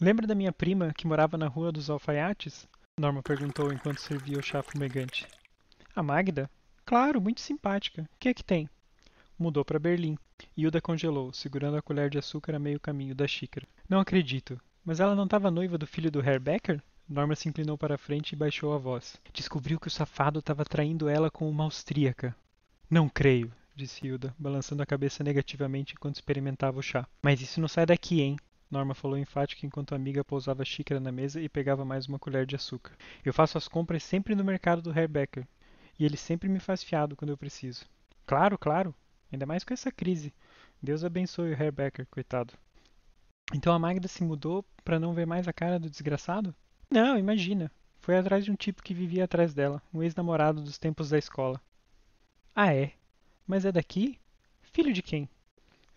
Lembra da minha prima que morava na Rua dos Alfaiates? Norma perguntou enquanto servia o chá fumegante. A Magda? Claro, muito simpática. O que é que tem? Mudou para Berlim. Hilda congelou, segurando a colher de açúcar a meio caminho da xícara. Não acredito. Mas ela não estava noiva do filho do Herr Becker? Norma se inclinou para a frente e baixou a voz. Descobriu que o safado estava traindo ela com uma austríaca. Não creio, disse Hilda, balançando a cabeça negativamente enquanto experimentava o chá. Mas isso não sai daqui, hein? Norma falou enfática enquanto a amiga pousava a xícara na mesa e pegava mais uma colher de açúcar. Eu faço as compras sempre no mercado do Hairbacker E ele sempre me faz fiado quando eu preciso. Claro, claro. Ainda mais com essa crise. Deus abençoe o Hairbacker coitado. Então a Magda se mudou para não ver mais a cara do desgraçado? Não, imagina. Foi atrás de um tipo que vivia atrás dela, um ex-namorado dos tempos da escola. Ah, é? Mas é daqui? Filho de quem?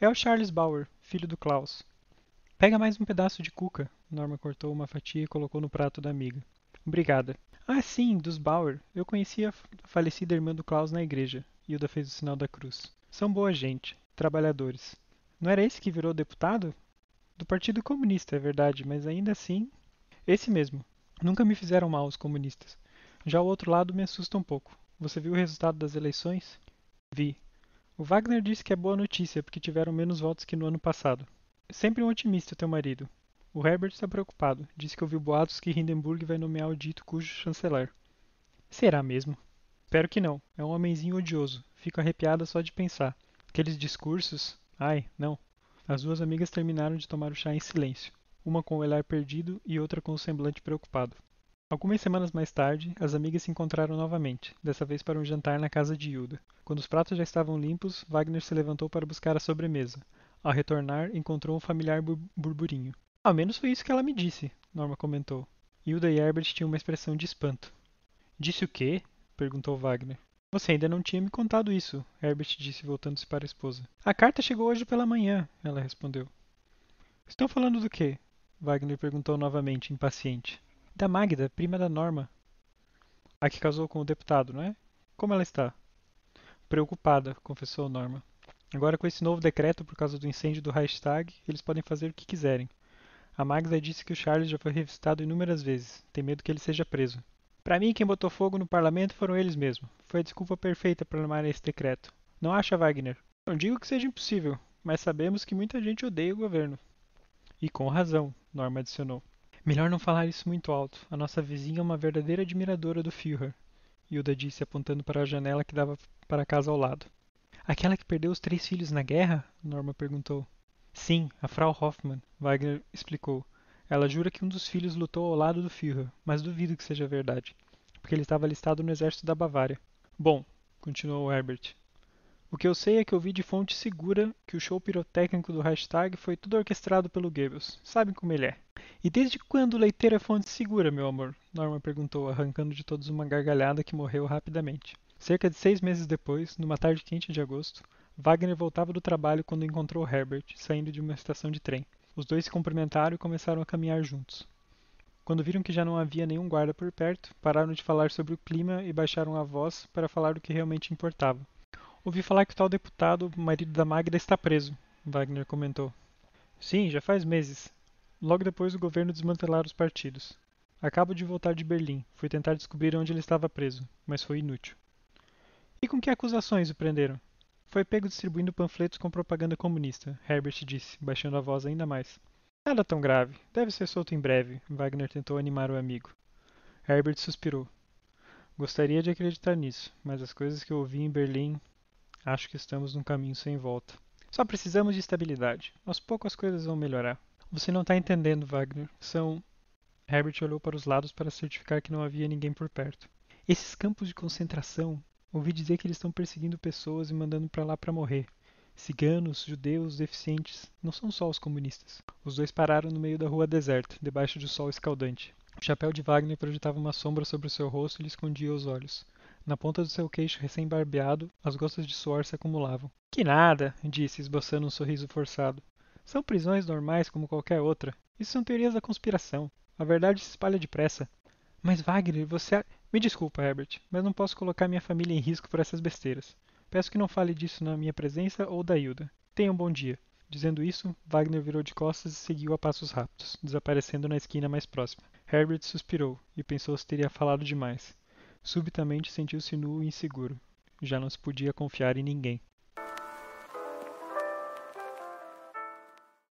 É o Charles Bauer, filho do Klaus. Pega mais um pedaço de cuca. Norma cortou uma fatia e colocou no prato da amiga. Obrigada. Ah, sim, dos Bauer. Eu conheci a falecida irmã do Klaus na igreja. Hilda fez o sinal da cruz. São boa gente, trabalhadores. Não era esse que virou deputado? Do Partido Comunista, é verdade, mas ainda assim. Esse mesmo. Nunca me fizeram mal os comunistas. Já o outro lado me assusta um pouco. Você viu o resultado das eleições? Vi. O Wagner disse que é boa notícia porque tiveram menos votos que no ano passado. Sempre um otimista teu marido. O Herbert está preocupado. disse que ouviu boatos que Hindenburg vai nomear o dito cujo chanceler. Será mesmo? Espero que não. É um homenzinho odioso. Fico arrepiada só de pensar. Aqueles discursos. Ai, não. As duas amigas terminaram de tomar o chá em silêncio, uma com o olhar perdido e outra com o semblante preocupado. Algumas semanas mais tarde, as amigas se encontraram novamente, dessa vez para um jantar na casa de Hilda. Quando os pratos já estavam limpos, Wagner se levantou para buscar a sobremesa, ao retornar, encontrou um familiar bur burburinho. Ao menos foi isso que ela me disse, Norma comentou. Hilda e Herbert tinham uma expressão de espanto. Disse o quê? perguntou Wagner. Você ainda não tinha me contado isso, Herbert disse, voltando-se para a esposa. A carta chegou hoje pela manhã, ela respondeu. Estão falando do quê? Wagner perguntou novamente, impaciente. Da Magda, prima da Norma. A que casou com o deputado, não é? Como ela está? Preocupada, confessou Norma. Agora, com esse novo decreto, por causa do incêndio do hashtag, eles podem fazer o que quiserem. A Magda disse que o Charles já foi revistado inúmeras vezes, tem medo que ele seja preso. Para mim, quem botou fogo no parlamento foram eles mesmos. Foi a desculpa perfeita para armar esse decreto. Não acha, Wagner? Não digo que seja impossível, mas sabemos que muita gente odeia o governo. E com razão, Norma adicionou. Melhor não falar isso muito alto. A nossa vizinha é uma verdadeira admiradora do Führer. Hilda disse, apontando para a janela que dava para a casa ao lado. Aquela que perdeu os três filhos na guerra? Norma perguntou. Sim, a Frau Hoffmann, Wagner explicou. Ela jura que um dos filhos lutou ao lado do Führer, mas duvido que seja verdade, porque ele estava listado no exército da Bavária. Bom, continuou Herbert. O que eu sei é que ouvi de fonte segura que o show pirotécnico do hashtag foi tudo orquestrado pelo Goebbels. Sabem como ele é. E desde quando o leiteiro é fonte segura, meu amor? Norma perguntou, arrancando de todos uma gargalhada que morreu rapidamente. Cerca de seis meses depois, numa tarde quente de agosto, Wagner voltava do trabalho quando encontrou Herbert, saindo de uma estação de trem. Os dois se cumprimentaram e começaram a caminhar juntos. Quando viram que já não havia nenhum guarda por perto, pararam de falar sobre o clima e baixaram a voz para falar do que realmente importava. Ouvi falar que o tal deputado, o marido da Magda, está preso, Wagner comentou. Sim, já faz meses. Logo depois o governo desmantelar os partidos. Acabo de voltar de Berlim. Fui tentar descobrir onde ele estava preso, mas foi inútil. E com que acusações o prenderam? Foi pego distribuindo panfletos com propaganda comunista, Herbert disse, baixando a voz ainda mais. Nada tão grave. Deve ser solto em breve. Wagner tentou animar o amigo. Herbert suspirou. Gostaria de acreditar nisso, mas as coisas que eu ouvi em Berlim. Acho que estamos num caminho sem volta. Só precisamos de estabilidade. Aos poucos as coisas vão melhorar. Você não está entendendo, Wagner. São. Herbert olhou para os lados para certificar que não havia ninguém por perto. Esses campos de concentração Ouvi dizer que eles estão perseguindo pessoas e mandando para lá para morrer. Ciganos, judeus, deficientes, não são só os comunistas. Os dois pararam no meio da rua deserta, debaixo do sol escaldante. O chapéu de Wagner projetava uma sombra sobre o seu rosto e lhe escondia os olhos. Na ponta do seu queixo recém-barbeado, as gotas de suor se acumulavam. Que nada, disse, esboçando um sorriso forçado. São prisões normais como qualquer outra. Isso são teorias da conspiração. A verdade se espalha depressa. Mas, Wagner, você. Me desculpa, Herbert, mas não posso colocar minha família em risco por essas besteiras. Peço que não fale disso na minha presença ou da Hilda. Tenha um bom dia. Dizendo isso, Wagner virou de costas e seguiu a passos rápidos, desaparecendo na esquina mais próxima. Herbert suspirou e pensou se teria falado demais. Subitamente sentiu-se nu e inseguro. Já não se podia confiar em ninguém.